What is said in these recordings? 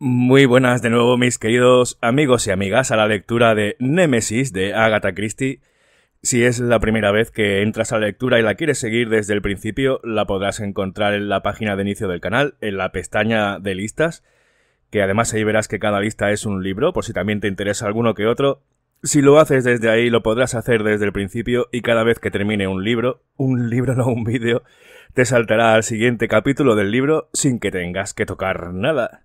Muy buenas de nuevo mis queridos amigos y amigas a la lectura de Némesis de Agatha Christie. Si es la primera vez que entras a la lectura y la quieres seguir desde el principio, la podrás encontrar en la página de inicio del canal, en la pestaña de listas, que además ahí verás que cada lista es un libro, por si también te interesa alguno que otro. Si lo haces desde ahí, lo podrás hacer desde el principio y cada vez que termine un libro, un libro no un vídeo, te saltará al siguiente capítulo del libro sin que tengas que tocar nada.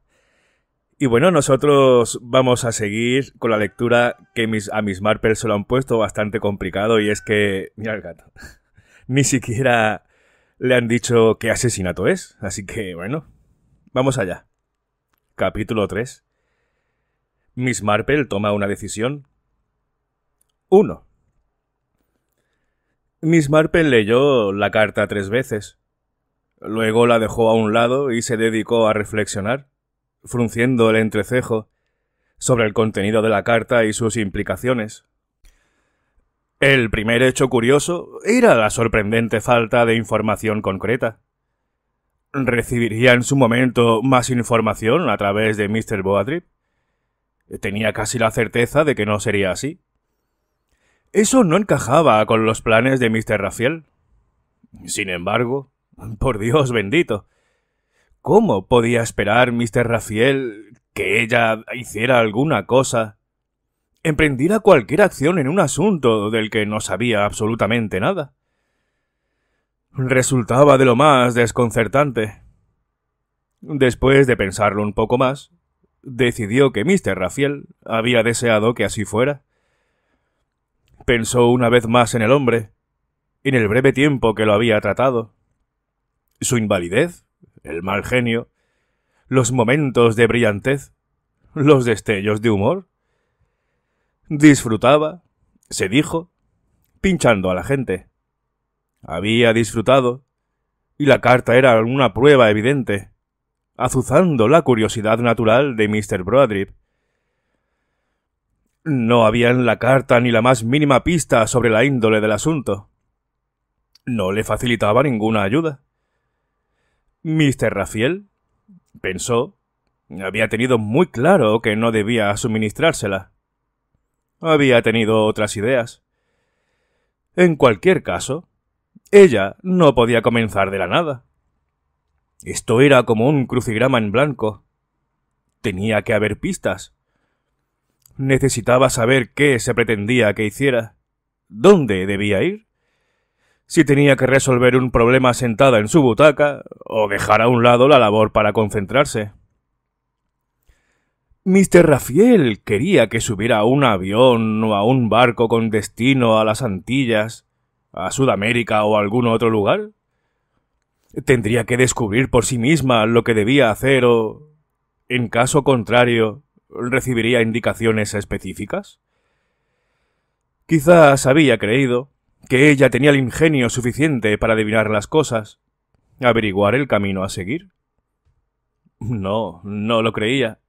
Y bueno, nosotros vamos a seguir con la lectura que a Miss Marple se lo han puesto bastante complicado y es que, mira el gato, ni siquiera le han dicho qué asesinato es. Así que, bueno, vamos allá. Capítulo 3. Miss Marple toma una decisión. 1. Miss Marple leyó la carta tres veces. Luego la dejó a un lado y se dedicó a reflexionar frunciendo el entrecejo, sobre el contenido de la carta y sus implicaciones. El primer hecho curioso era la sorprendente falta de información concreta. ¿Recibiría en su momento más información a través de Mr. Boadrip? Tenía casi la certeza de que no sería así. Eso no encajaba con los planes de Mr. Rafael. Sin embargo, por Dios bendito, ¿Cómo podía esperar Mr. Rafiel que ella hiciera alguna cosa? Emprendiera cualquier acción en un asunto del que no sabía absolutamente nada. Resultaba de lo más desconcertante. Después de pensarlo un poco más, decidió que Mr. Rafiel había deseado que así fuera. Pensó una vez más en el hombre, en el breve tiempo que lo había tratado. Su invalidez, el mal genio, los momentos de brillantez, los destellos de humor. Disfrutaba, se dijo, pinchando a la gente. Había disfrutado, y la carta era una prueba evidente, azuzando la curiosidad natural de Mr. Broadrip. No había en la carta ni la más mínima pista sobre la índole del asunto. No le facilitaba ninguna ayuda. Mr. Rafiel pensó, había tenido muy claro que no debía suministrársela. Había tenido otras ideas. En cualquier caso, ella no podía comenzar de la nada. Esto era como un crucigrama en blanco. Tenía que haber pistas. Necesitaba saber qué se pretendía que hiciera. ¿Dónde debía ir? si tenía que resolver un problema sentada en su butaca o dejar a un lado la labor para concentrarse. Mr. Rafael quería que subiera a un avión o a un barco con destino a las Antillas, a Sudamérica o a algún otro lugar. Tendría que descubrir por sí misma lo que debía hacer o, en caso contrario, recibiría indicaciones específicas. Quizás había creído, que ella tenía el ingenio suficiente para adivinar las cosas, averiguar el camino a seguir. No, no lo creía.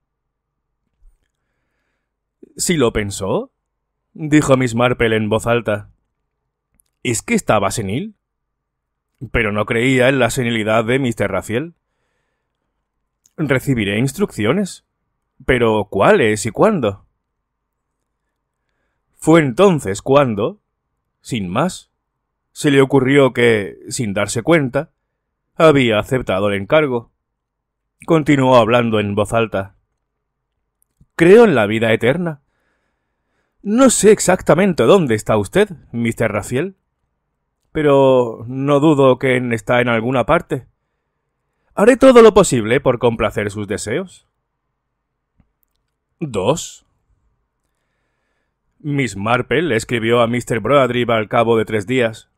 ¿Si lo pensó? dijo Miss Marple en voz alta. ¿Es que estaba senil? Pero no creía en la senilidad de Mr. Rafael Recibiré instrucciones. Pero ¿cuáles y cuándo? Fue entonces cuando, sin más. Se le ocurrió que, sin darse cuenta, había aceptado el encargo. Continuó hablando en voz alta. Creo en la vida eterna. No sé exactamente dónde está usted, Mr. Rafiel. pero no dudo que está en alguna parte. Haré todo lo posible por complacer sus deseos. —¿Dos? Miss Marple escribió a Mr. Broadrib al cabo de tres días.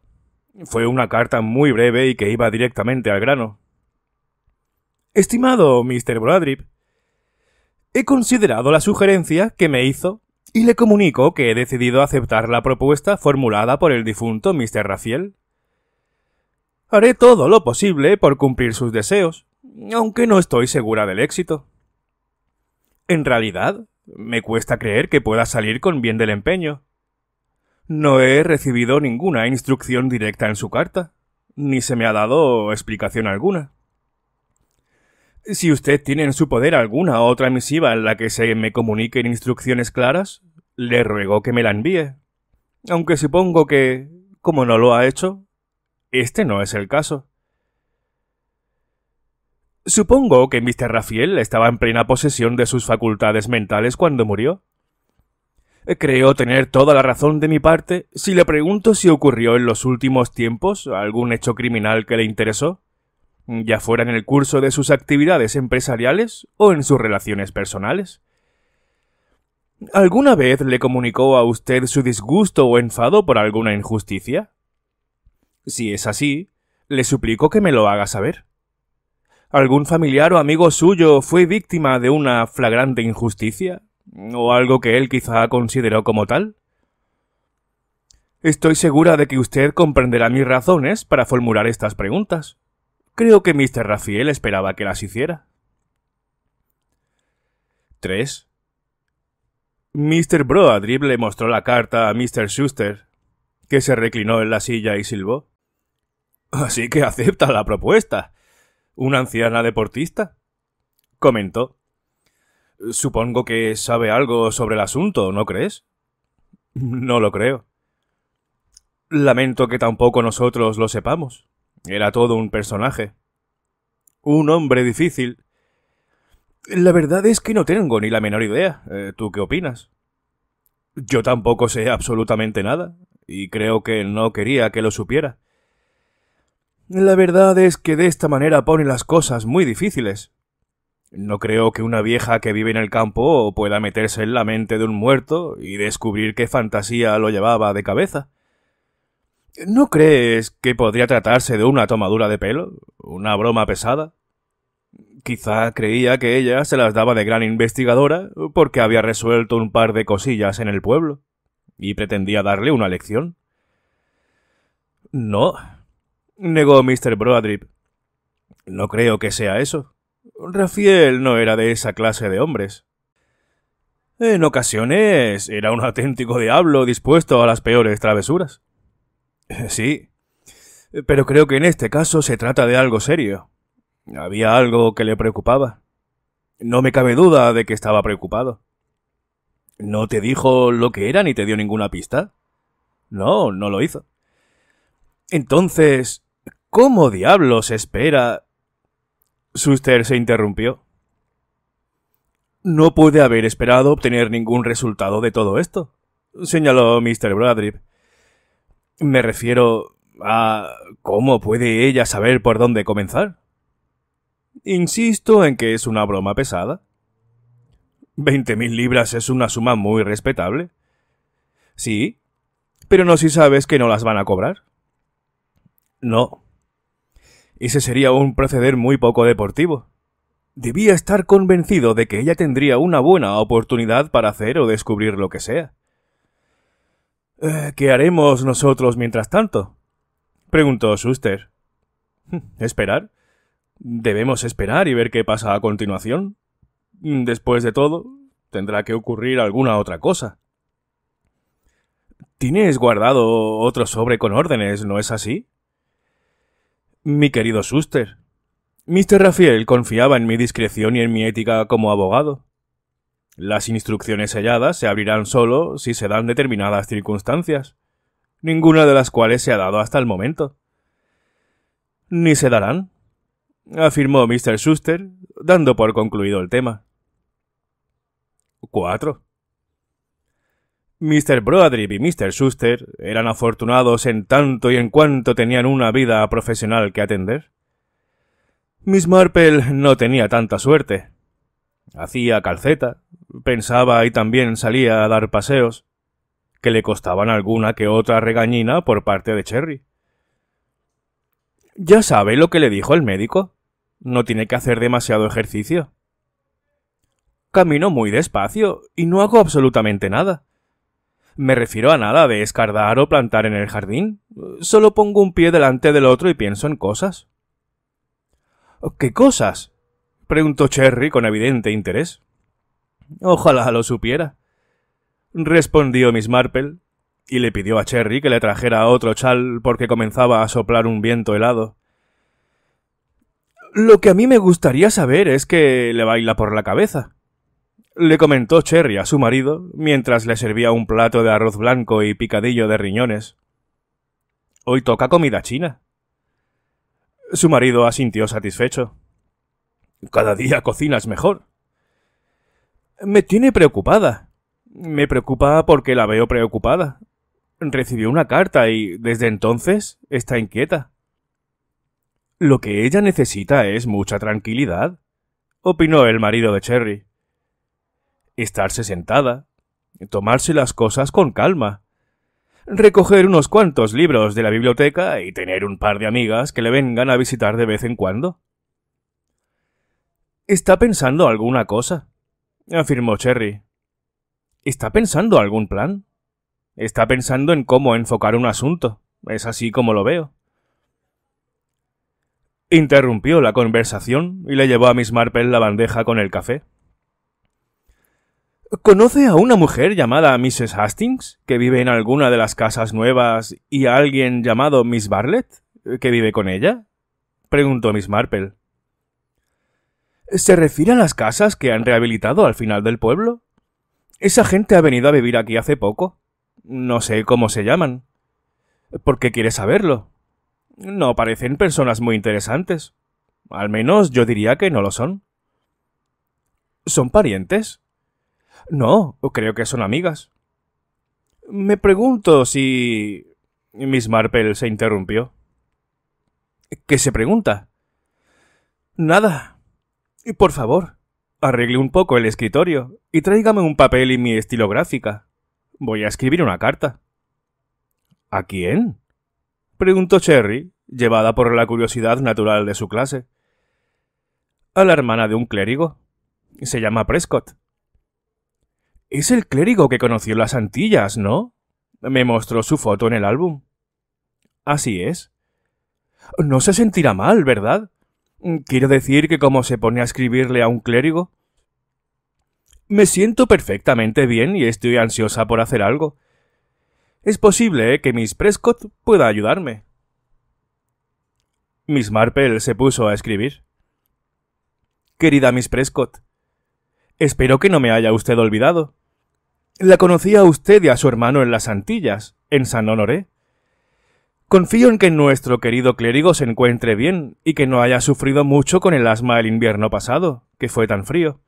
Fue una carta muy breve y que iba directamente al grano. Estimado Mr. Broadrib, he considerado la sugerencia que me hizo y le comunico que he decidido aceptar la propuesta formulada por el difunto Mr. Rafiel. Haré todo lo posible por cumplir sus deseos, aunque no estoy segura del éxito. En realidad, me cuesta creer que pueda salir con bien del empeño. No he recibido ninguna instrucción directa en su carta, ni se me ha dado explicación alguna. Si usted tiene en su poder alguna otra misiva en la que se me comuniquen instrucciones claras, le ruego que me la envíe. Aunque supongo que, como no lo ha hecho, este no es el caso. Supongo que Mr. Rafael estaba en plena posesión de sus facultades mentales cuando murió. Creo tener toda la razón de mi parte si le pregunto si ocurrió en los últimos tiempos algún hecho criminal que le interesó, ya fuera en el curso de sus actividades empresariales o en sus relaciones personales. ¿Alguna vez le comunicó a usted su disgusto o enfado por alguna injusticia? Si es así, le suplico que me lo haga saber. ¿Algún familiar o amigo suyo fue víctima de una flagrante injusticia? ¿O algo que él quizá consideró como tal? Estoy segura de que usted comprenderá mis razones para formular estas preguntas. Creo que Mr. Rafael esperaba que las hiciera. 3. Mr. Broadrib le mostró la carta a Mr. Schuster, que se reclinó en la silla y silbó. Así que acepta la propuesta una anciana deportista. Comentó. Supongo que sabe algo sobre el asunto, ¿no crees? No lo creo. Lamento que tampoco nosotros lo sepamos. Era todo un personaje. Un hombre difícil. La verdad es que no tengo ni la menor idea. Eh, ¿Tú qué opinas? Yo tampoco sé absolutamente nada, y creo que no quería que lo supiera. La verdad es que de esta manera pone las cosas muy difíciles. No creo que una vieja que vive en el campo pueda meterse en la mente de un muerto y descubrir qué fantasía lo llevaba de cabeza. ¿No crees que podría tratarse de una tomadura de pelo? ¿Una broma pesada? Quizá creía que ella se las daba de gran investigadora porque había resuelto un par de cosillas en el pueblo y pretendía darle una lección. No, negó Mr. Broadrip. No creo que sea eso. Rafael no era de esa clase de hombres. En ocasiones era un auténtico diablo dispuesto a las peores travesuras. Eh, sí, pero creo que en este caso se trata de algo serio. Había algo que le preocupaba. No me cabe duda de que estaba preocupado. ¿No te dijo lo que era ni te dio ninguna pista? No, no lo hizo. Entonces, ¿Cómo diablos espera? Suster se interrumpió. No pude haber esperado obtener ningún resultado de todo esto, señaló Mr. Bradrip. Me refiero a cómo puede ella saber por dónde comenzar. Insisto en que es una broma pesada. Veinte mil libras es una suma muy respetable. Sí, pero no si sabes que no las van a cobrar. No, ese sería un proceder muy poco deportivo. Debía estar convencido de que ella tendría una buena oportunidad para hacer o descubrir lo que sea. Eh, ¿Qué haremos nosotros mientras tanto? preguntó Schuster. Hmm, ¿Esperar? Debemos esperar y ver qué pasa a continuación. Después de todo, tendrá que ocurrir alguna otra cosa. ¿Tienes guardado otro sobre con órdenes, no es así? Mi querido Schuster, Mr. Rafael confiaba en mi discreción y en mi ética como abogado. Las instrucciones selladas se abrirán solo si se dan determinadas circunstancias, ninguna de las cuales se ha dado hasta el momento. Ni se darán, afirmó Mr. Schuster, dando por concluido el tema. 4. Mr. Broadrip y Mr. Schuster eran afortunados en tanto y en cuanto tenían una vida profesional que atender. Miss Marple no tenía tanta suerte. Hacía calceta, pensaba y también salía a dar paseos, que le costaban alguna que otra regañina por parte de Cherry. Ya sabe lo que le dijo el médico. No tiene que hacer demasiado ejercicio. Camino muy despacio y no hago absolutamente nada. Me refiero a nada de escardar o plantar en el jardín. Solo pongo un pie delante del otro y pienso en cosas. ¿Qué cosas? preguntó Cherry con evidente interés. Ojalá lo supiera. respondió Miss Marple, y le pidió a Cherry que le trajera otro chal porque comenzaba a soplar un viento helado. Lo que a mí me gustaría saber es que le baila por la cabeza le comentó Cherry a su marido mientras le servía un plato de arroz blanco y picadillo de riñones. Hoy toca comida china. Su marido asintió satisfecho. Cada día cocinas mejor. Me tiene preocupada. Me preocupa porque la veo preocupada. Recibió una carta y desde entonces está inquieta. Lo que ella necesita es mucha tranquilidad, opinó el marido de Cherry estarse sentada, tomarse las cosas con calma, recoger unos cuantos libros de la biblioteca y tener un par de amigas que le vengan a visitar de vez en cuando. Está pensando alguna cosa, afirmó Cherry. Está pensando algún plan. Está pensando en cómo enfocar un asunto. Es así como lo veo. Interrumpió la conversación y le llevó a Miss Marple la bandeja con el café. ¿Conoce a una mujer llamada Mrs. Hastings, que vive en alguna de las casas nuevas, y a alguien llamado Miss Barlett, eh, que vive con ella? preguntó Miss Marple. ¿Se refiere a las casas que han rehabilitado al final del pueblo? Esa gente ha venido a vivir aquí hace poco. No sé cómo se llaman. ¿Por qué quiere saberlo? No parecen personas muy interesantes. Al menos yo diría que no lo son. ¿Son parientes? No, creo que son amigas. Me pregunto si... Miss Marple se interrumpió. ¿Qué se pregunta? Nada. Y por favor, arregle un poco el escritorio y tráigame un papel y mi estilográfica. Voy a escribir una carta. ¿A quién? preguntó Cherry, llevada por la curiosidad natural de su clase. A la hermana de un clérigo. Se llama Prescott. Es el clérigo que conoció las Antillas, ¿no? Me mostró su foto en el álbum. Así es. No se sentirá mal, ¿verdad? Quiero decir que como se pone a escribirle a un clérigo. Me siento perfectamente bien y estoy ansiosa por hacer algo. Es posible que Miss Prescott pueda ayudarme. Miss Marple se puso a escribir. Querida Miss Prescott, espero que no me haya usted olvidado. La conocía usted y a su hermano en las Antillas, en San Honoré. Confío en que nuestro querido clérigo se encuentre bien y que no haya sufrido mucho con el asma el invierno pasado, que fue tan frío.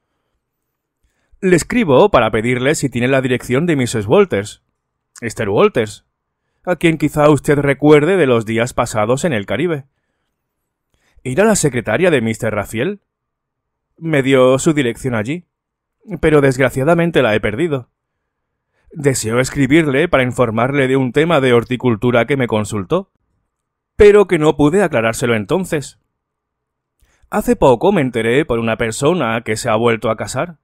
Le escribo para pedirle si tiene la dirección de Mrs. Walters, Esther Walters, a quien quizá usted recuerde de los días pasados en el Caribe. ¿Irá la secretaria de Mr. Rafiel? Me dio su dirección allí, pero desgraciadamente la he perdido. Deseo escribirle para informarle de un tema de horticultura que me consultó, pero que no pude aclarárselo entonces. Hace poco me enteré por una persona que se ha vuelto a casar,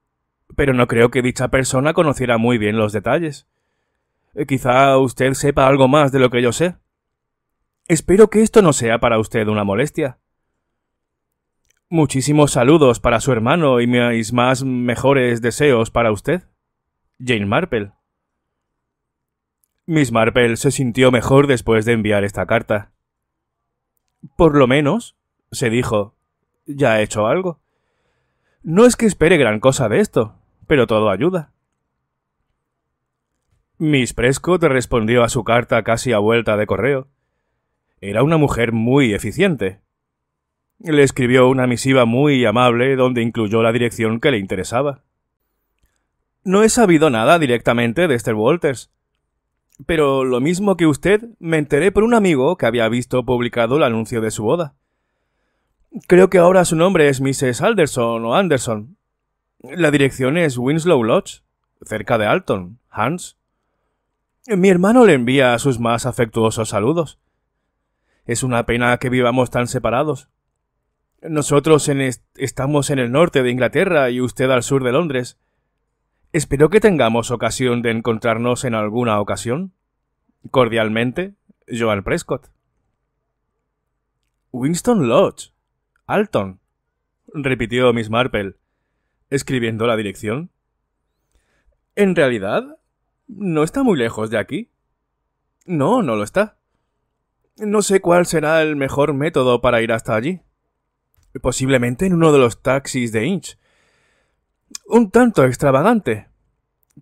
pero no creo que dicha persona conociera muy bien los detalles. Eh, quizá usted sepa algo más de lo que yo sé. Espero que esto no sea para usted una molestia. Muchísimos saludos para su hermano y mis más mejores deseos para usted. Jane Marple. Miss Marple se sintió mejor después de enviar esta carta. Por lo menos, se dijo, ya he hecho algo. No es que espere gran cosa de esto, pero todo ayuda. Miss Prescott respondió a su carta casi a vuelta de correo. Era una mujer muy eficiente. Le escribió una misiva muy amable donde incluyó la dirección que le interesaba. No he sabido nada directamente de Esther Walters, pero lo mismo que usted, me enteré por un amigo que había visto publicado el anuncio de su boda. Creo que ahora su nombre es Mrs. Alderson o Anderson. La dirección es Winslow Lodge, cerca de Alton, Hans. Mi hermano le envía sus más afectuosos saludos. Es una pena que vivamos tan separados. Nosotros estamos en el norte de Inglaterra y usted al sur de Londres. Espero que tengamos ocasión de encontrarnos en alguna ocasión. Cordialmente, Joan Prescott. Winston Lodge. Alton. repitió Miss Marple, escribiendo la dirección. En realidad, no está muy lejos de aquí. No, no lo está. No sé cuál será el mejor método para ir hasta allí. Posiblemente en uno de los taxis de Inch un tanto extravagante.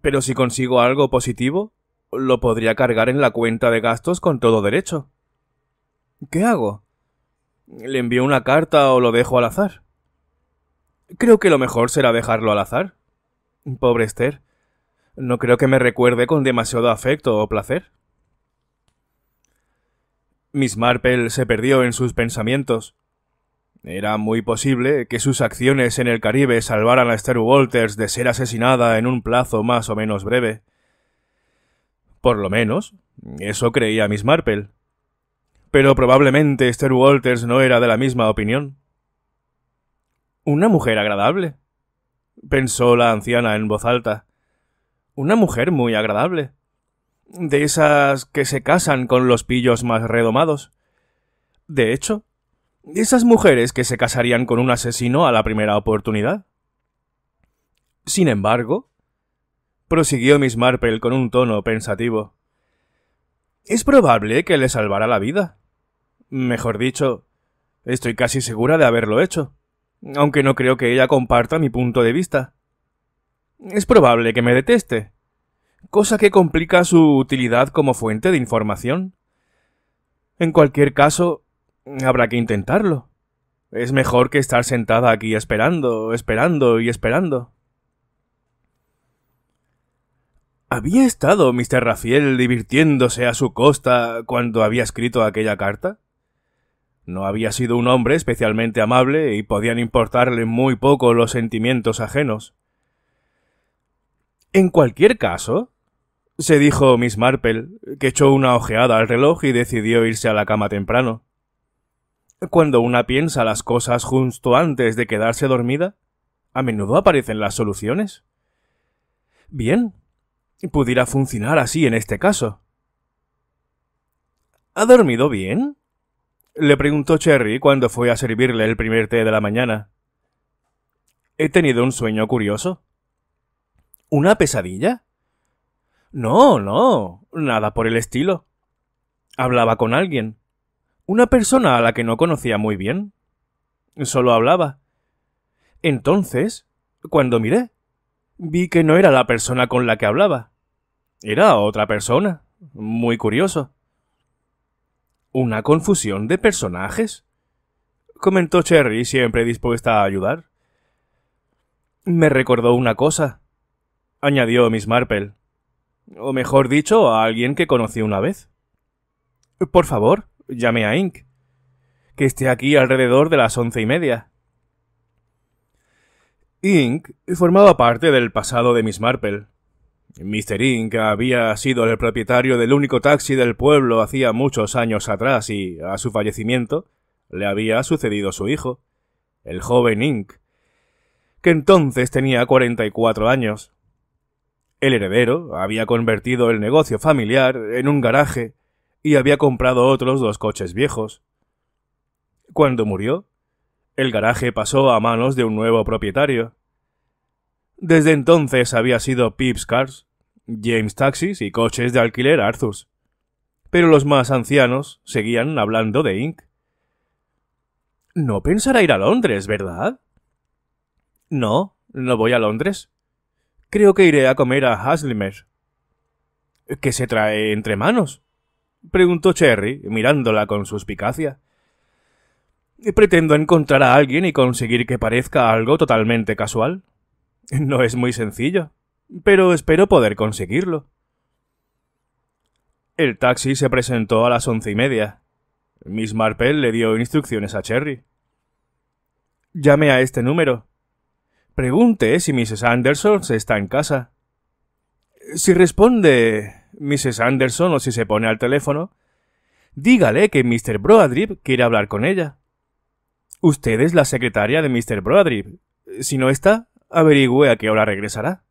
Pero si consigo algo positivo, lo podría cargar en la cuenta de gastos con todo derecho. ¿Qué hago? ¿Le envío una carta o lo dejo al azar? Creo que lo mejor será dejarlo al azar. Pobre Esther. No creo que me recuerde con demasiado afecto o placer. Miss Marple se perdió en sus pensamientos. Era muy posible que sus acciones en el Caribe salvaran a Esther Walters de ser asesinada en un plazo más o menos breve. Por lo menos, eso creía Miss Marple. Pero probablemente Esther Walters no era de la misma opinión. Una mujer agradable, pensó la anciana en voz alta. Una mujer muy agradable. De esas que se casan con los pillos más redomados. De hecho, esas mujeres que se casarían con un asesino a la primera oportunidad. Sin embargo, prosiguió Miss Marple con un tono pensativo, es probable que le salvará la vida. Mejor dicho, estoy casi segura de haberlo hecho, aunque no creo que ella comparta mi punto de vista. Es probable que me deteste, cosa que complica su utilidad como fuente de información. En cualquier caso, Habrá que intentarlo. Es mejor que estar sentada aquí esperando, esperando y esperando. ¿Había estado Mr. Rafael divirtiéndose a su costa cuando había escrito aquella carta? No había sido un hombre especialmente amable y podían importarle muy poco los sentimientos ajenos. En cualquier caso, se dijo Miss Marple, que echó una ojeada al reloj y decidió irse a la cama temprano. Cuando una piensa las cosas justo antes de quedarse dormida, a menudo aparecen las soluciones. Bien, pudiera funcionar así en este caso. ¿Ha dormido bien? le preguntó Cherry cuando fue a servirle el primer té de la mañana. He tenido un sueño curioso. ¿Una pesadilla? No, no, nada por el estilo. Hablaba con alguien. Una persona a la que no conocía muy bien. Solo hablaba. Entonces, cuando miré, vi que no era la persona con la que hablaba. Era otra persona. Muy curioso. Una confusión de personajes, comentó Cherry, siempre dispuesta a ayudar. Me recordó una cosa, añadió Miss Marple. O mejor dicho, a alguien que conocí una vez. Por favor, Llamé a Inc. Que esté aquí alrededor de las once y media. Inc. formaba parte del pasado de Miss Marple. Mr. Inc. había sido el propietario del único taxi del pueblo hacía muchos años atrás y, a su fallecimiento, le había sucedido su hijo, el joven Inc., que entonces tenía 44 años. El heredero había convertido el negocio familiar en un garaje y había comprado otros dos coches viejos. Cuando murió, el garaje pasó a manos de un nuevo propietario. Desde entonces había sido Pips Cars, James Taxis y coches de alquiler Arthurs. Pero los más ancianos seguían hablando de Inc. No pensará ir a Londres, ¿verdad? No, no voy a Londres. Creo que iré a comer a Haslimer. ¿Qué se trae entre manos? preguntó Cherry, mirándola con suspicacia. Pretendo encontrar a alguien y conseguir que parezca algo totalmente casual. No es muy sencillo, pero espero poder conseguirlo. El taxi se presentó a las once y media. Miss Marple le dio instrucciones a Cherry. Llame a este número. Pregunte si Mrs. Anderson está en casa. Si responde Mrs. Anderson o si se pone al teléfono, dígale que Mr. Broadrip quiere hablar con ella. Usted es la secretaria de Mr. Broadrip. Si no está, averigüe a qué hora regresará.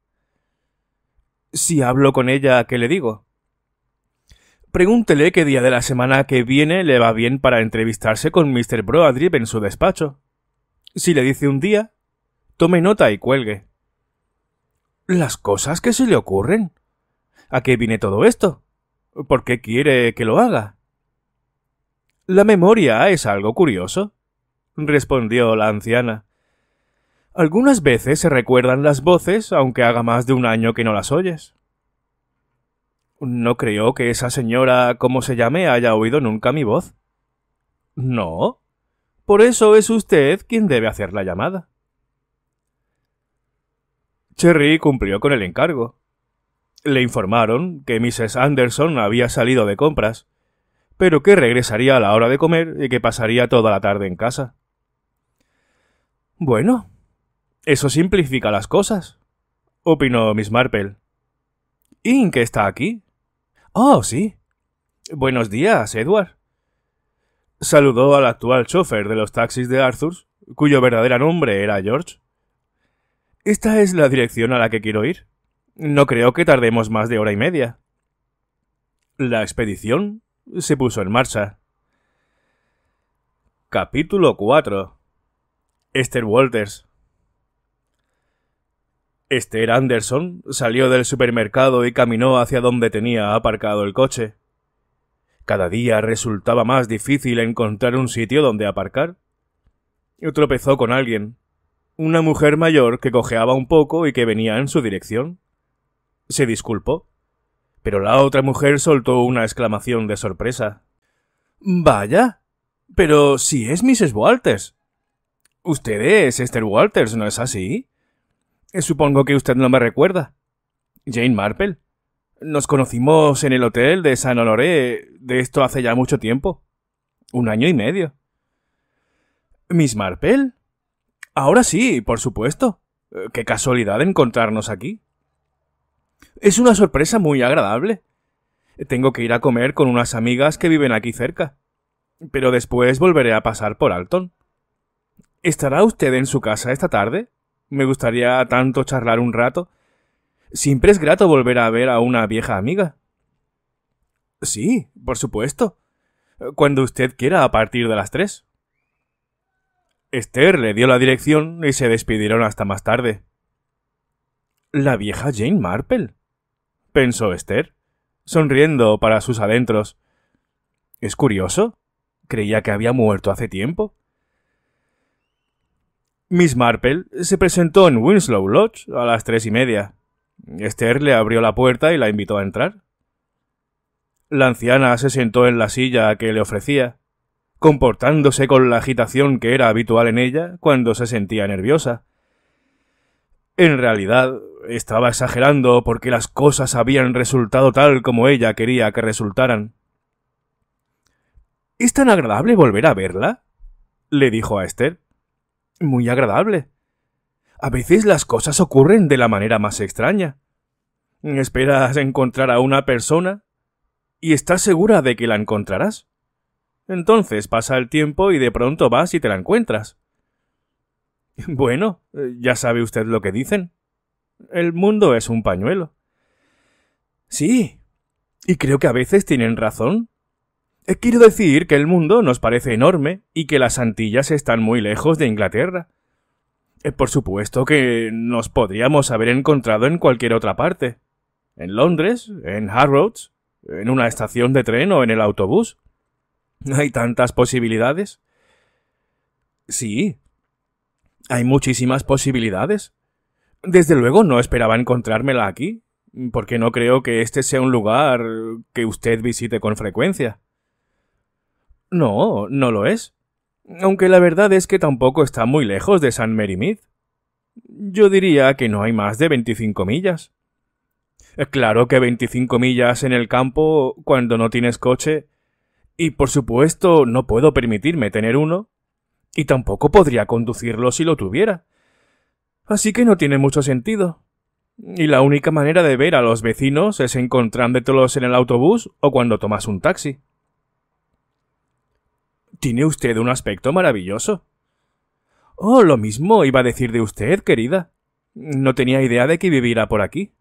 Si hablo con ella, ¿qué le digo? Pregúntele qué día de la semana que viene le va bien para entrevistarse con Mr. Broadrip en su despacho. Si le dice un día, tome nota y cuelgue. Las cosas que se le ocurren. ¿A qué viene todo esto? ¿Por qué quiere que lo haga? La memoria es algo curioso, respondió la anciana. Algunas veces se recuerdan las voces, aunque haga más de un año que no las oyes. No creo que esa señora, como se llame, haya oído nunca mi voz. No. Por eso es usted quien debe hacer la llamada. Cherry cumplió con el encargo. Le informaron que Mrs. Anderson había salido de compras, pero que regresaría a la hora de comer y que pasaría toda la tarde en casa. Bueno, eso simplifica las cosas, opinó Miss Marple. en qué está aquí? Oh, sí. Buenos días, Edward. Saludó al actual chofer de los taxis de Arthur, cuyo verdadero nombre era George. Esta es la dirección a la que quiero ir, no creo que tardemos más de hora y media. La expedición se puso en marcha. Capítulo 4 Esther Walters Esther Anderson salió del supermercado y caminó hacia donde tenía aparcado el coche. Cada día resultaba más difícil encontrar un sitio donde aparcar. Tropezó con alguien, una mujer mayor que cojeaba un poco y que venía en su dirección se disculpó. Pero la otra mujer soltó una exclamación de sorpresa. Vaya. Pero si es Mrs. Walters. Usted es Esther Walters, ¿no es así? Supongo que usted no me recuerda. Jane Marple. Nos conocimos en el hotel de San Honoré de esto hace ya mucho tiempo. Un año y medio. ¿Miss Marple? Ahora sí, por supuesto. Eh, qué casualidad encontrarnos aquí. Es una sorpresa muy agradable. Tengo que ir a comer con unas amigas que viven aquí cerca. Pero después volveré a pasar por Alton. ¿Estará usted en su casa esta tarde? Me gustaría tanto charlar un rato. Siempre es grato volver a ver a una vieja amiga. Sí, por supuesto. Cuando usted quiera a partir de las tres. Esther le dio la dirección y se despidieron hasta más tarde. La vieja Jane Marple pensó Esther, sonriendo para sus adentros. Es curioso. Creía que había muerto hace tiempo. Miss Marple se presentó en Winslow Lodge a las tres y media. Esther le abrió la puerta y la invitó a entrar. La anciana se sentó en la silla que le ofrecía, comportándose con la agitación que era habitual en ella cuando se sentía nerviosa. En realidad, estaba exagerando porque las cosas habían resultado tal como ella quería que resultaran. ¿Es tan agradable volver a verla? le dijo a Esther. Muy agradable. A veces las cosas ocurren de la manera más extraña. Esperas encontrar a una persona y estás segura de que la encontrarás. Entonces pasa el tiempo y de pronto vas y te la encuentras. Bueno, ya sabe usted lo que dicen. El mundo es un pañuelo. Sí. Y creo que a veces tienen razón. Eh, quiero decir que el mundo nos parece enorme y que las Antillas están muy lejos de Inglaterra. Eh, por supuesto que nos podríamos haber encontrado en cualquier otra parte. En Londres, en Harrods, en una estación de tren o en el autobús. Hay tantas posibilidades. Sí. Hay muchísimas posibilidades. Desde luego no esperaba encontrármela aquí, porque no creo que este sea un lugar que usted visite con frecuencia. No, no lo es. Aunque la verdad es que tampoco está muy lejos de San Merimith. Yo diría que no hay más de 25 millas. Eh, claro que 25 millas en el campo cuando no tienes coche. Y por supuesto no puedo permitirme tener uno. Y tampoco podría conducirlo si lo tuviera. Así que no tiene mucho sentido. Y la única manera de ver a los vecinos es encontrándolos en el autobús o cuando tomas un taxi. Tiene usted un aspecto maravilloso. Oh, lo mismo iba a decir de usted, querida. No tenía idea de que viviera por aquí.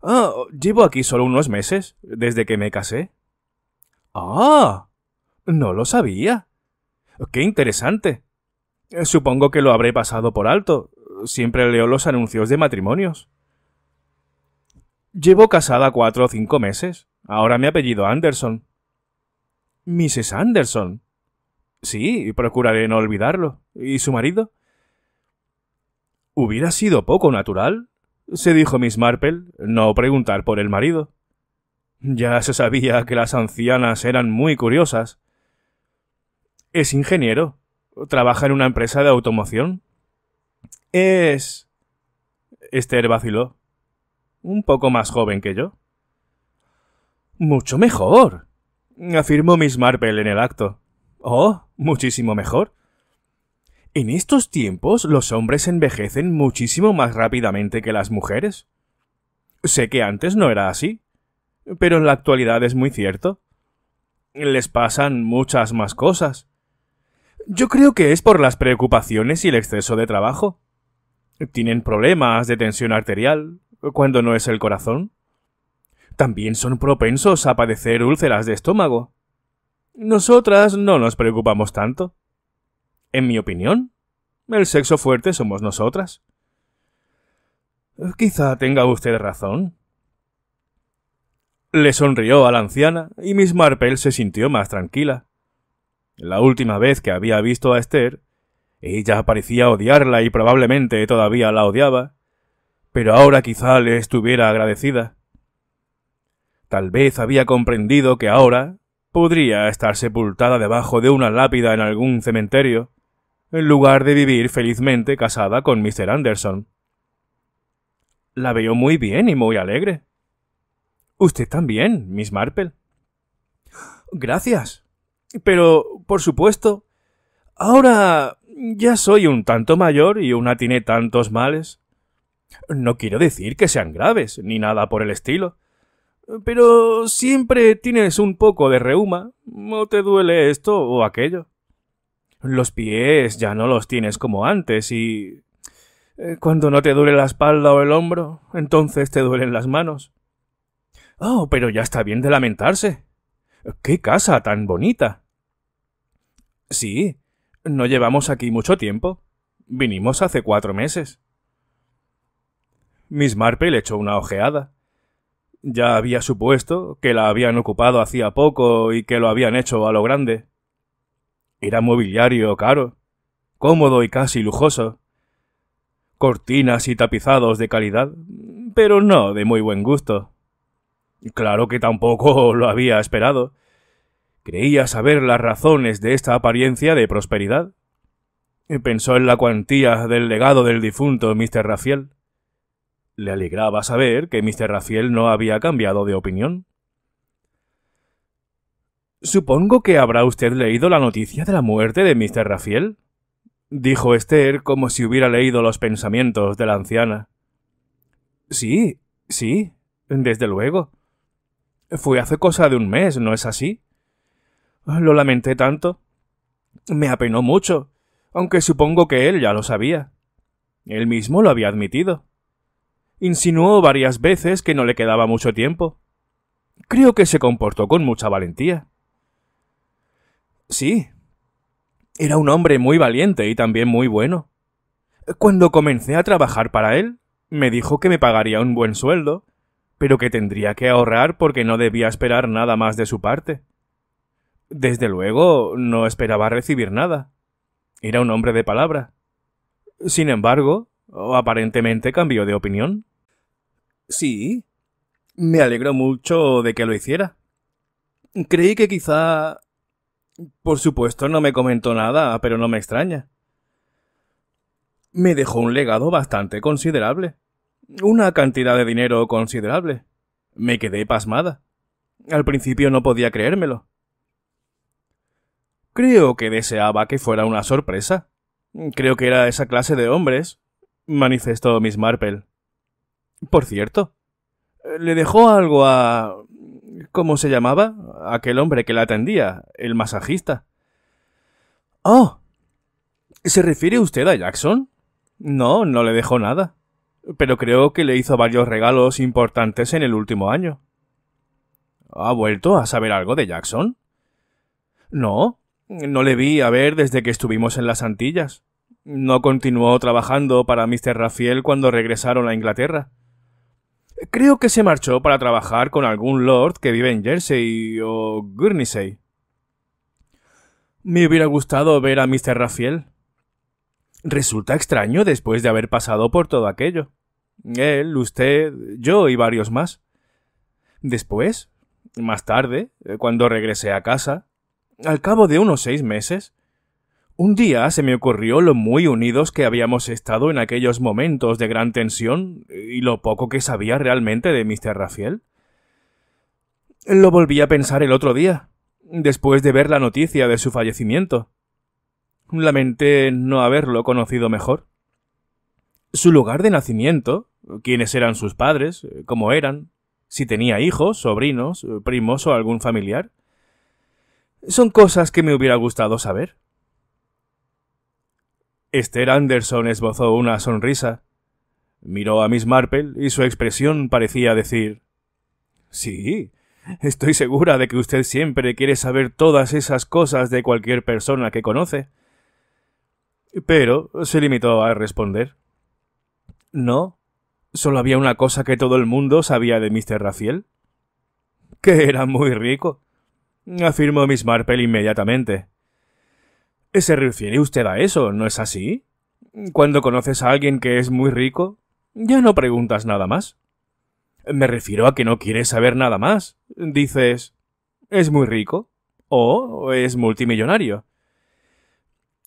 oh, llevo aquí solo unos meses, desde que me casé. Ah. No lo sabía. Qué interesante. Supongo que lo habré pasado por alto, siempre leo los anuncios de matrimonios. Llevo casada cuatro o cinco meses. Ahora mi apellido Anderson. Mrs. Anderson. Sí, procuraré no olvidarlo. ¿Y su marido? Hubiera sido poco natural, se dijo Miss Marple, no preguntar por el marido. Ya se sabía que las ancianas eran muy curiosas. Es ingeniero. Trabaja en una empresa de automoción, es... Esther vaciló. Un poco más joven que yo. Mucho mejor, afirmó Miss Marple en el acto. Oh, muchísimo mejor. En estos tiempos los hombres envejecen muchísimo más rápidamente que las mujeres. Sé que antes no era así, pero en la actualidad es muy cierto. Les pasan muchas más cosas. Yo creo que es por las preocupaciones y el exceso de trabajo. Tienen problemas de tensión arterial, cuando no es el corazón. También son propensos a padecer úlceras de estómago. Nosotras no nos preocupamos tanto. En mi opinión, el sexo fuerte somos nosotras. Quizá tenga usted razón. Le sonrió a la anciana y Miss Marple se sintió más tranquila. La última vez que había visto a Esther, ella parecía odiarla y probablemente todavía la odiaba, pero ahora quizá le estuviera agradecida. Tal vez había comprendido que ahora podría estar sepultada debajo de una lápida en algún cementerio, en lugar de vivir felizmente casada con Mr. Anderson. La veo muy bien y muy alegre. Usted también, Miss Marple. Gracias, pero, por supuesto, ahora ya soy un tanto mayor y una tiene tantos males. No quiero decir que sean graves, ni nada por el estilo. Pero siempre tienes un poco de reuma, o te duele esto o aquello. Los pies ya no los tienes como antes y... Eh, cuando no te duele la espalda o el hombro, entonces te duelen las manos. Oh, pero ya está bien de lamentarse. ¡Qué casa tan bonita! Sí, no llevamos aquí mucho tiempo. Vinimos hace cuatro meses. Miss Marple echó una ojeada. Ya había supuesto que la habían ocupado hacía poco y que lo habían hecho a lo grande. Era mobiliario caro, cómodo y casi lujoso. Cortinas y tapizados de calidad, pero no de muy buen gusto. Claro que tampoco lo había esperado, creía saber las razones de esta apariencia de prosperidad. Pensó en la cuantía del legado del difunto Mr. Rafiel. Le alegraba saber que Mr. Rafiel no había cambiado de opinión. Supongo que habrá usted leído la noticia de la muerte de Mr. Rafiel, dijo Esther como si hubiera leído los pensamientos de la anciana. Sí, sí, desde luego. Fue hace cosa de un mes, ¿no es así? Ah, lo lamenté tanto. Me apenó mucho, aunque supongo que él ya lo sabía. Él mismo lo había admitido. Insinuó varias veces que no le quedaba mucho tiempo. Creo que se comportó con mucha valentía. Sí. Era un hombre muy valiente y también muy bueno. Cuando comencé a trabajar para él, me dijo que me pagaría un buen sueldo, pero que tendría que ahorrar porque no debía esperar nada más de su parte. Desde luego, no esperaba recibir nada. Era un hombre de palabra. Sin embargo, aparentemente cambió de opinión. Sí. Me alegro mucho de que lo hiciera. Creí que quizá... Por supuesto, no me comentó nada, pero no me extraña. Me dejó un legado bastante considerable. Una cantidad de dinero considerable. Me quedé pasmada. Al principio no podía creérmelo. Creo que deseaba que fuera una sorpresa. Creo que era esa clase de hombres, manifestó Miss Marple. Por cierto, le dejó algo a... ¿Cómo se llamaba? Aquel hombre que la atendía, el masajista. Oh. ¿Se refiere usted a Jackson? No, no le dejó nada. Pero creo que le hizo varios regalos importantes en el último año. ¿Ha vuelto a saber algo de Jackson? No, no le vi a ver desde que estuvimos en las Antillas. No continuó trabajando para Mr. Rafael cuando regresaron a Inglaterra. Creo que se marchó para trabajar con algún lord que vive en Jersey o Guernsey. Me hubiera gustado ver a Mr. Rafael. Resulta extraño después de haber pasado por todo aquello. Él, usted, yo y varios más. Después, más tarde, cuando regresé a casa, al cabo de unos seis meses, un día se me ocurrió lo muy unidos que habíamos estado en aquellos momentos de gran tensión y lo poco que sabía realmente de Mr. Rafael. Lo volví a pensar el otro día, después de ver la noticia de su fallecimiento. Lamenté no haberlo conocido mejor. Su lugar de nacimiento, quiénes eran sus padres, cómo eran, si tenía hijos, sobrinos, primos o algún familiar, son cosas que me hubiera gustado saber. Esther Anderson esbozó una sonrisa. Miró a Miss Marple y su expresión parecía decir Sí, estoy segura de que usted siempre quiere saber todas esas cosas de cualquier persona que conoce. Pero se limitó a responder. No, solo había una cosa que todo el mundo sabía de Mr. Rafiel. Que era muy rico afirmó Miss Marple inmediatamente. ¿Se refiere usted a eso, no es así? Cuando conoces a alguien que es muy rico, ya no preguntas nada más. Me refiero a que no quieres saber nada más. Dices, es muy rico o es multimillonario.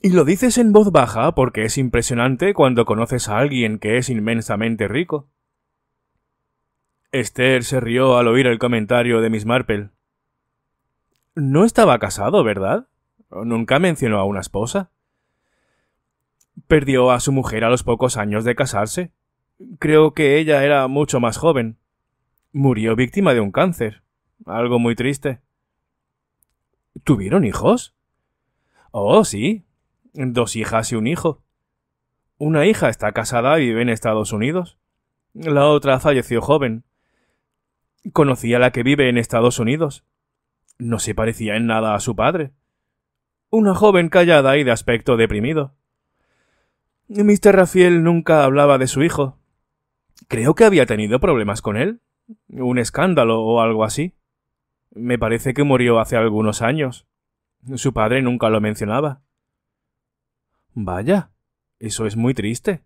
Y lo dices en voz baja porque es impresionante cuando conoces a alguien que es inmensamente rico. Esther se rió al oír el comentario de Miss Marple no estaba casado, ¿verdad? Nunca mencionó a una esposa. Perdió a su mujer a los pocos años de casarse. Creo que ella era mucho más joven. Murió víctima de un cáncer. Algo muy triste. ¿Tuvieron hijos? Oh, sí. Dos hijas y un hijo. Una hija está casada y vive en Estados Unidos. La otra falleció joven. Conocí a la que vive en Estados Unidos no se parecía en nada a su padre. Una joven callada y de aspecto deprimido. Mr. Rafael nunca hablaba de su hijo. Creo que había tenido problemas con él. Un escándalo o algo así. Me parece que murió hace algunos años. Su padre nunca lo mencionaba. Vaya, eso es muy triste.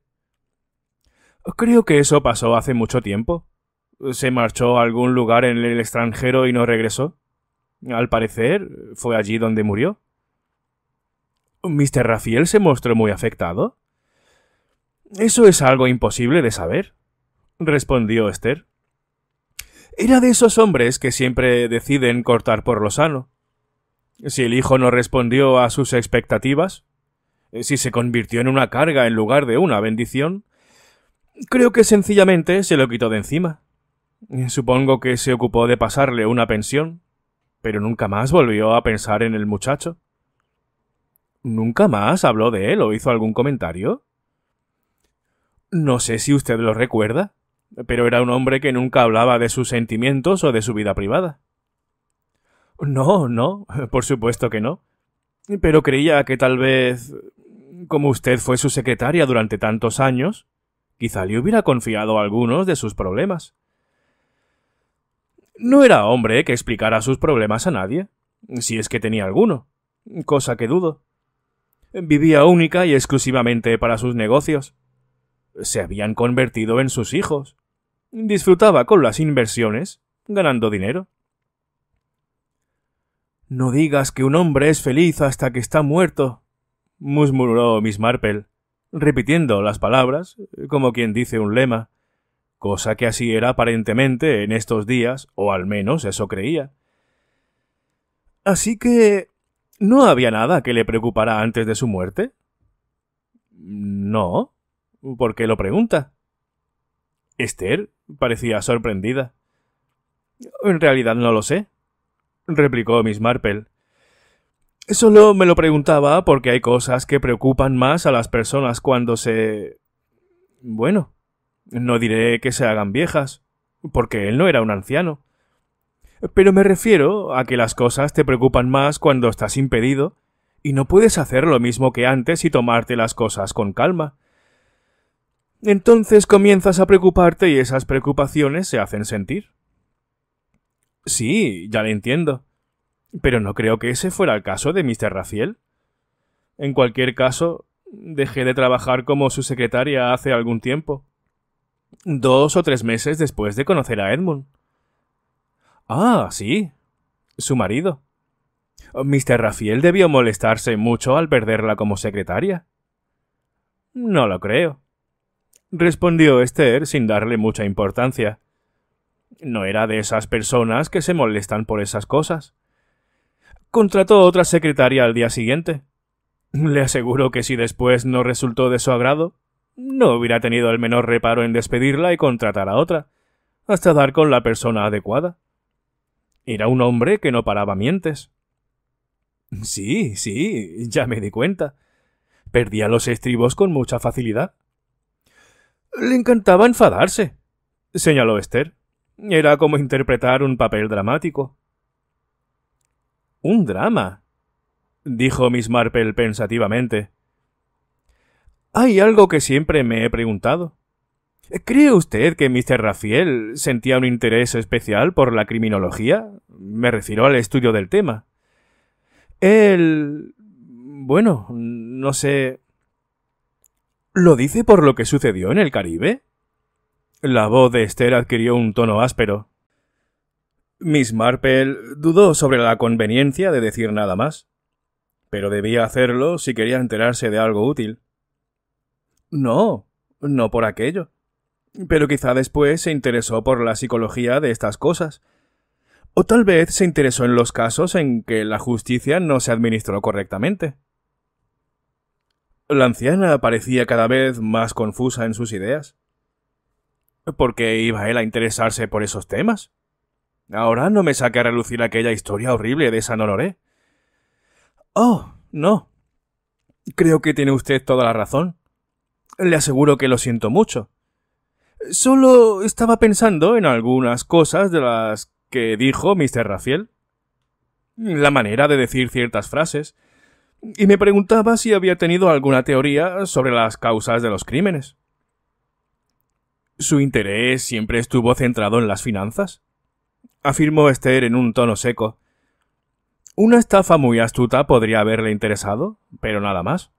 Creo que eso pasó hace mucho tiempo. Se marchó a algún lugar en el extranjero y no regresó. Al parecer, fue allí donde murió. Mister Rafael se mostró muy afectado? Eso es algo imposible de saber, respondió Esther. Era de esos hombres que siempre deciden cortar por lo sano. Si el hijo no respondió a sus expectativas, si se convirtió en una carga en lugar de una bendición, creo que sencillamente se lo quitó de encima. Supongo que se ocupó de pasarle una pensión pero nunca más volvió a pensar en el muchacho. ¿Nunca más habló de él o hizo algún comentario? No sé si usted lo recuerda, pero era un hombre que nunca hablaba de sus sentimientos o de su vida privada. No, no, por supuesto que no. Pero creía que tal vez. como usted fue su secretaria durante tantos años, quizá le hubiera confiado algunos de sus problemas. No era hombre eh, que explicara sus problemas a nadie, si es que tenía alguno, cosa que dudo. Vivía única y exclusivamente para sus negocios. Se habían convertido en sus hijos. Disfrutaba con las inversiones, ganando dinero. No digas que un hombre es feliz hasta que está muerto, murmuró Miss Marple, repitiendo las palabras, como quien dice un lema, cosa que así era aparentemente en estos días, o al menos eso creía. Así que... ¿No había nada que le preocupara antes de su muerte? No. ¿Por qué lo pregunta? Esther parecía sorprendida. En realidad no lo sé, replicó Miss Marple. Solo me lo preguntaba porque hay cosas que preocupan más a las personas cuando se... Bueno, no diré que se hagan viejas, porque él no era un anciano. Pero me refiero a que las cosas te preocupan más cuando estás impedido, y no puedes hacer lo mismo que antes y tomarte las cosas con calma. Entonces comienzas a preocuparte y esas preocupaciones se hacen sentir. Sí, ya lo entiendo. Pero no creo que ese fuera el caso de Mr. Rafiel. En cualquier caso, dejé de trabajar como su secretaria hace algún tiempo. Dos o tres meses después de conocer a Edmund. Ah, sí. Su marido. Mr. Rafiel debió molestarse mucho al perderla como secretaria. No lo creo. respondió Esther sin darle mucha importancia. No era de esas personas que se molestan por esas cosas. Contrató otra secretaria al día siguiente. Le aseguro que si después no resultó de su agrado, no hubiera tenido el menor reparo en despedirla y contratar a otra, hasta dar con la persona adecuada. Era un hombre que no paraba mientes. Sí, sí, ya me di cuenta. Perdía los estribos con mucha facilidad. Le encantaba enfadarse, señaló Esther. Era como interpretar un papel dramático. Un drama, dijo Miss Marple pensativamente. Hay algo que siempre me he preguntado. ¿Cree usted que Mr. Rafael sentía un interés especial por la criminología? Me refiero al estudio del tema. Él... bueno, no sé... ¿Lo dice por lo que sucedió en el Caribe? La voz de Esther adquirió un tono áspero. Miss Marple dudó sobre la conveniencia de decir nada más, pero debía hacerlo si quería enterarse de algo útil. No, no por aquello. Pero quizá después se interesó por la psicología de estas cosas. O tal vez se interesó en los casos en que la justicia no se administró correctamente. La anciana parecía cada vez más confusa en sus ideas. ¿Por qué iba él a interesarse por esos temas? Ahora no me saque a relucir aquella historia horrible de San Honoré. Oh, no. Creo que tiene usted toda la razón. Le aseguro que lo siento mucho. Solo estaba pensando en algunas cosas de las que dijo Mr. Rafiel. La manera de decir ciertas frases. Y me preguntaba si había tenido alguna teoría sobre las causas de los crímenes. Su interés siempre estuvo centrado en las finanzas. Afirmó Esther en un tono seco. Una estafa muy astuta podría haberle interesado, pero nada más.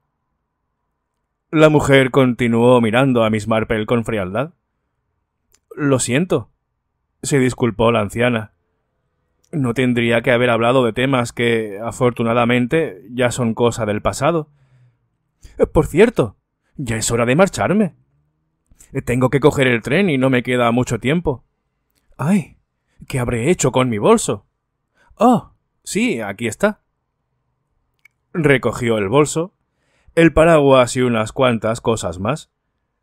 La mujer continuó mirando a Miss Marple con frialdad. Lo siento, se disculpó la anciana. No tendría que haber hablado de temas que, afortunadamente, ya son cosa del pasado. Por cierto, ya es hora de marcharme. Tengo que coger el tren y no me queda mucho tiempo. Ay, ¿qué habré hecho con mi bolso? Oh, sí, aquí está. Recogió el bolso, el paraguas y unas cuantas cosas más,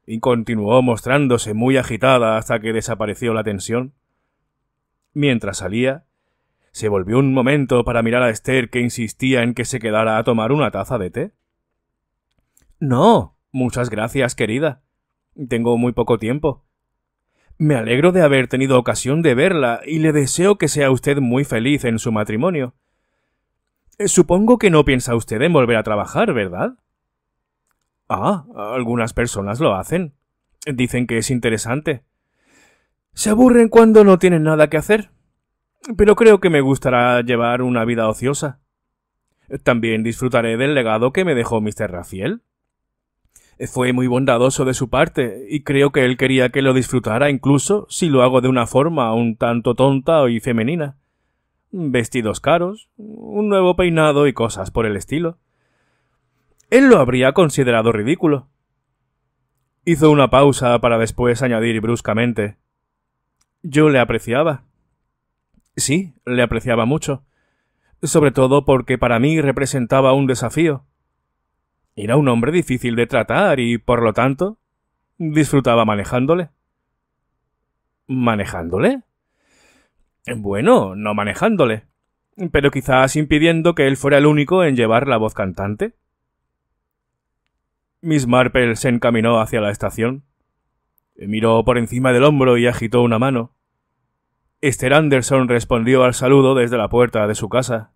y continuó mostrándose muy agitada hasta que desapareció la tensión. Mientras salía, se volvió un momento para mirar a Esther que insistía en que se quedara a tomar una taza de té. No, muchas gracias, querida. Tengo muy poco tiempo. Me alegro de haber tenido ocasión de verla y le deseo que sea usted muy feliz en su matrimonio. Supongo que no piensa usted en volver a trabajar, ¿verdad? Ah, algunas personas lo hacen. Dicen que es interesante. Se aburren cuando no tienen nada que hacer. Pero creo que me gustará llevar una vida ociosa. También disfrutaré del legado que me dejó Mr. Rafiel. Fue muy bondadoso de su parte, y creo que él quería que lo disfrutara incluso si lo hago de una forma un tanto tonta y femenina. Vestidos caros, un nuevo peinado y cosas por el estilo él lo habría considerado ridículo. Hizo una pausa para después añadir bruscamente. Yo le apreciaba. Sí, le apreciaba mucho. Sobre todo porque para mí representaba un desafío. Era un hombre difícil de tratar y, por lo tanto, disfrutaba manejándole. ¿Manejándole? Bueno, no manejándole, pero quizás impidiendo que él fuera el único en llevar la voz cantante. Miss Marple se encaminó hacia la estación. Miró por encima del hombro y agitó una mano. Esther Anderson respondió al saludo desde la puerta de su casa.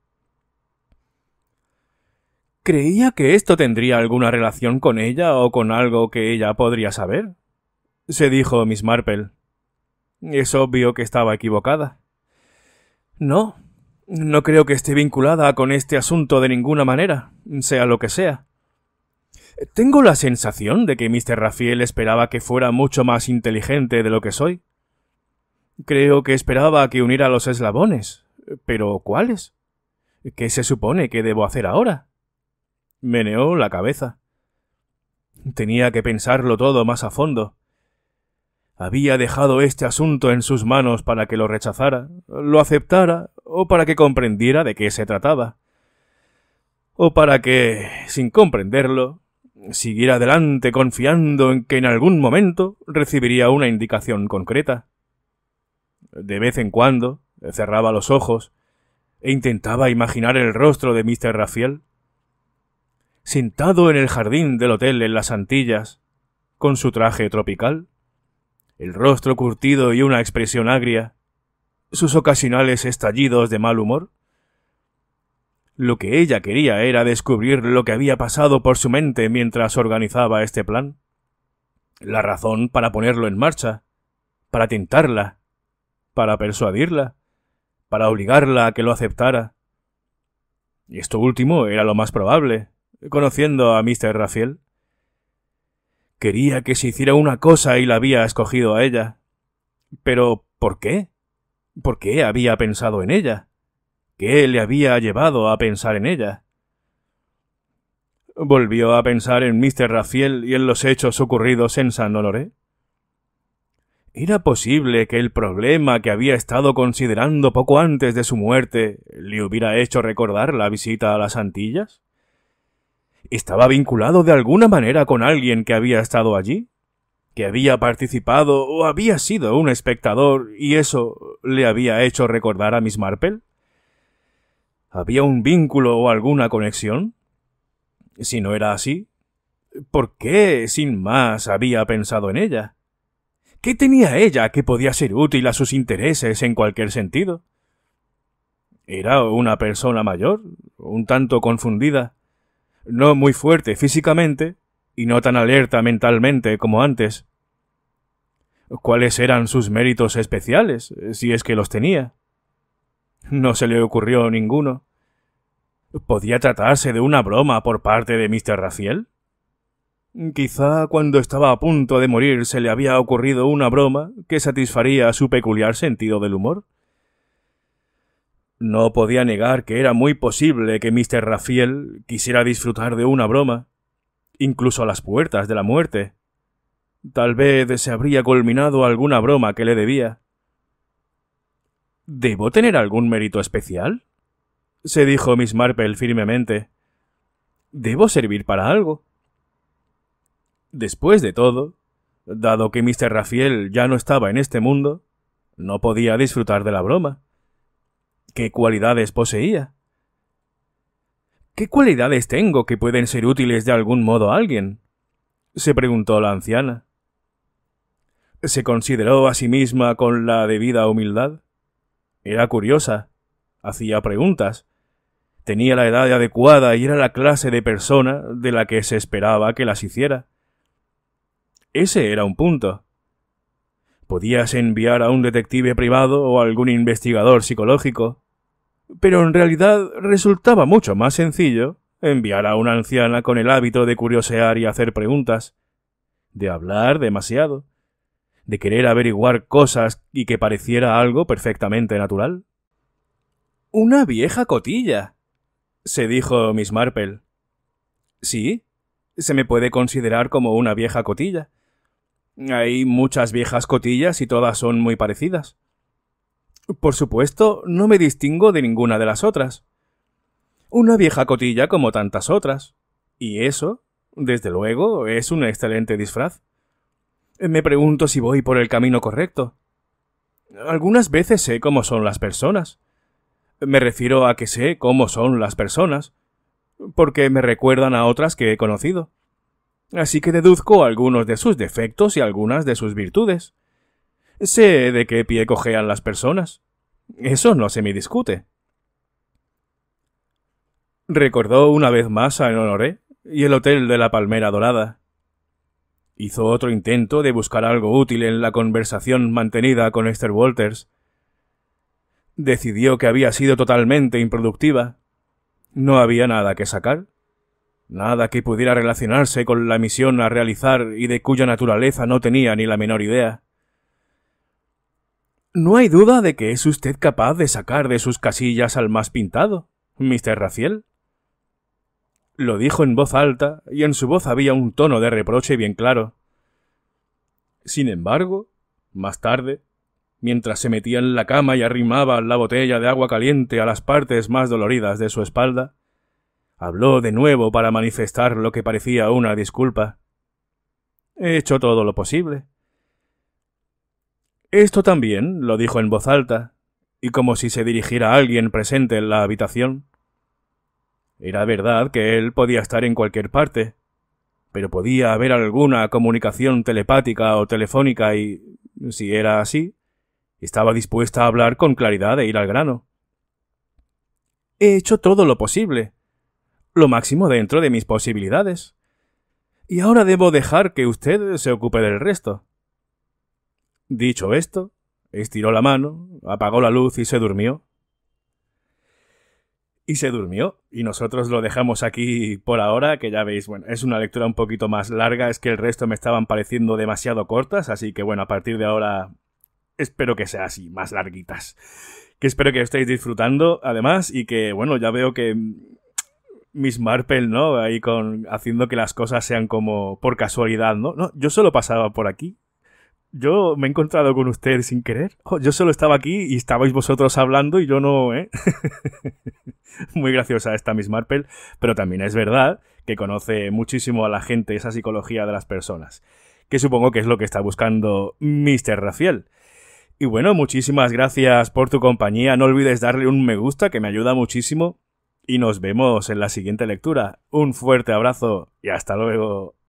Creía que esto tendría alguna relación con ella o con algo que ella podría saber, se dijo Miss Marple. Es obvio que estaba equivocada. No, no creo que esté vinculada con este asunto de ninguna manera, sea lo que sea. Tengo la sensación de que Mr. Rafael esperaba que fuera mucho más inteligente de lo que soy. Creo que esperaba que uniera los eslabones. ¿Pero cuáles? ¿Qué se supone que debo hacer ahora? Meneó la cabeza. Tenía que pensarlo todo más a fondo. Había dejado este asunto en sus manos para que lo rechazara, lo aceptara o para que comprendiera de qué se trataba. O para que, sin comprenderlo, seguir adelante confiando en que en algún momento recibiría una indicación concreta. De vez en cuando cerraba los ojos e intentaba imaginar el rostro de Mr. Rafiel, sentado en el jardín del hotel en las Antillas, con su traje tropical, el rostro curtido y una expresión agria, sus ocasionales estallidos de mal humor, lo que ella quería era descubrir lo que había pasado por su mente mientras organizaba este plan. La razón para ponerlo en marcha, para tentarla, para persuadirla, para obligarla a que lo aceptara. Y esto último era lo más probable, conociendo a Mr. Rafael. Quería que se hiciera una cosa y la había escogido a ella. Pero, ¿por qué? ¿Por qué había pensado en ella? ¿Qué le había llevado a pensar en ella? ¿Volvió a pensar en Mr. Rafiel y en los hechos ocurridos en San Honoré? ¿Era posible que el problema que había estado considerando poco antes de su muerte le hubiera hecho recordar la visita a las Antillas? ¿Estaba vinculado de alguna manera con alguien que había estado allí? ¿Que había participado o había sido un espectador y eso le había hecho recordar a Miss Marple? ¿Había un vínculo o alguna conexión? Si no era así, ¿por qué, sin más, había pensado en ella? ¿Qué tenía ella que podía ser útil a sus intereses en cualquier sentido? Era una persona mayor, un tanto confundida, no muy fuerte físicamente y no tan alerta mentalmente como antes. ¿Cuáles eran sus méritos especiales, si es que los tenía? No se le ocurrió ninguno. ¿Podía tratarse de una broma por parte de Mr. Rafiel? Quizá cuando estaba a punto de morir se le había ocurrido una broma que satisfaría su peculiar sentido del humor. No podía negar que era muy posible que Mr. Rafiel quisiera disfrutar de una broma, incluso a las puertas de la muerte. Tal vez se habría culminado alguna broma que le debía. ¿Debo tener algún mérito especial? se dijo Miss Marple firmemente. Debo servir para algo. Después de todo, dado que Mr. Rafael ya no estaba en este mundo, no podía disfrutar de la broma. ¿Qué cualidades poseía? ¿Qué cualidades tengo que pueden ser útiles de algún modo a alguien? se preguntó la anciana. Se consideró a sí misma con la debida humildad. Era curiosa, hacía preguntas, tenía la edad adecuada y era la clase de persona de la que se esperaba que las hiciera. Ese era un punto. Podías enviar a un detective privado o algún investigador psicológico, pero en realidad resultaba mucho más sencillo enviar a una anciana con el hábito de curiosear y hacer preguntas, de hablar demasiado, de querer averiguar cosas y que pareciera algo perfectamente natural. Una vieja cotilla, se dijo Miss Marple. Sí, se me puede considerar como una vieja cotilla. Hay muchas viejas cotillas y todas son muy parecidas. Por supuesto, no me distingo de ninguna de las otras. Una vieja cotilla como tantas otras. Y eso, desde luego, es un excelente disfraz. Me pregunto si voy por el camino correcto. Algunas veces sé cómo son las personas. Me refiero a que sé cómo son las personas, porque me recuerdan a otras que he conocido. Así que deduzco algunos de sus defectos y algunas de sus virtudes. Sé de qué pie cojean las personas. Eso no se me discute. Recordó una vez más a Honoré y el Hotel de la Palmera Dorada, Hizo otro intento de buscar algo útil en la conversación mantenida con Esther Walters. Decidió que había sido totalmente improductiva. No había nada que sacar. Nada que pudiera relacionarse con la misión a realizar y de cuya naturaleza no tenía ni la menor idea. No hay duda de que es usted capaz de sacar de sus casillas al más pintado, Mr. Raciel. Lo dijo en voz alta, y en su voz había un tono de reproche bien claro. Sin embargo, más tarde, mientras se metía en la cama y arrimaba la botella de agua caliente a las partes más doloridas de su espalda, habló de nuevo para manifestar lo que parecía una disculpa. He hecho todo lo posible. Esto también lo dijo en voz alta, y como si se dirigiera a alguien presente en la habitación. Era verdad que él podía estar en cualquier parte, pero podía haber alguna comunicación telepática o telefónica y, si era así, estaba dispuesta a hablar con claridad e ir al grano. He hecho todo lo posible, lo máximo dentro de mis posibilidades. Y ahora debo dejar que usted se ocupe del resto. Dicho esto, estiró la mano, apagó la luz y se durmió y se durmió. Y nosotros lo dejamos aquí por ahora, que ya veis, bueno, es una lectura un poquito más larga, es que el resto me estaban pareciendo demasiado cortas, así que bueno, a partir de ahora espero que sea así, más larguitas. Que espero que estéis disfrutando, además, y que bueno, ya veo que Miss Marple, ¿no? Ahí con haciendo que las cosas sean como por casualidad, ¿no? No, yo solo pasaba por aquí yo me he encontrado con usted sin querer. yo solo estaba aquí y estabais vosotros hablando y yo no, ¿eh? Muy graciosa esta Miss Marple, pero también es verdad que conoce muchísimo a la gente esa psicología de las personas, que supongo que es lo que está buscando Mr. Rafael. Y bueno, muchísimas gracias por tu compañía. No olvides darle un me gusta que me ayuda muchísimo. Y nos vemos en la siguiente lectura. Un fuerte abrazo y hasta luego.